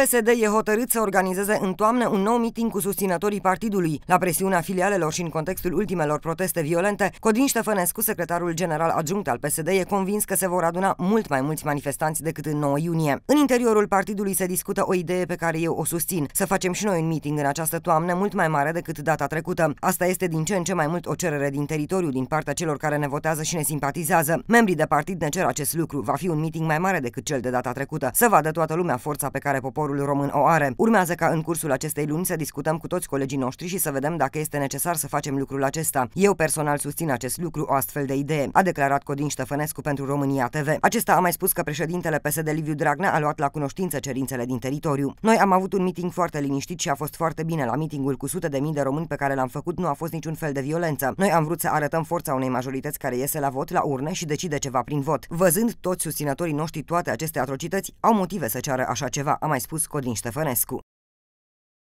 PSD e hotărât să organizeze în toamnă un nou miting cu susținătorii partidului. La presiunea filialelor și în contextul ultimelor proteste violente, Codrin Ștefănescu, secretarul general adjunct al PSD, e convins că se vor aduna mult mai mulți manifestanți decât în 9 iunie. În interiorul partidului se discută o idee pe care eu o susțin, să facem și noi un miting în această toamnă mult mai mare decât data trecută. Asta este din ce în ce mai mult o cerere din teritoriu din partea celor care ne votează și ne simpatizează. Membrii de partid ne cer acest lucru. Va fi un miting mai mare decât cel de data trecută. Să vadă toată lumea forța pe care poporul poporul român o are. Urmează ca în cursul acestei luni să discutăm cu toți colegii noștri și să vedem dacă este necesar să facem lucrul acesta. Eu personal susțin acest lucru, o astfel de idee, a declarat Codin Ștefănescu pentru România TV. Acesta a mai spus că președintele PSD Liviu Dragnea a luat la cunoștință cerințele din teritoriu. Noi am avut un meeting foarte liniștit și a fost foarte bine. La meetingul cu sute de mii de români pe care l-am făcut nu a fost niciun fel de violență. Noi am vrut să arătăm forța unei majorități care iese la vot, la urne și decide ceva prin vot. Văzând toți susținătorii noștri toate aceste atrocități, au motive să ceară așa ceva, a mai spus spus Codin Ștefănescu.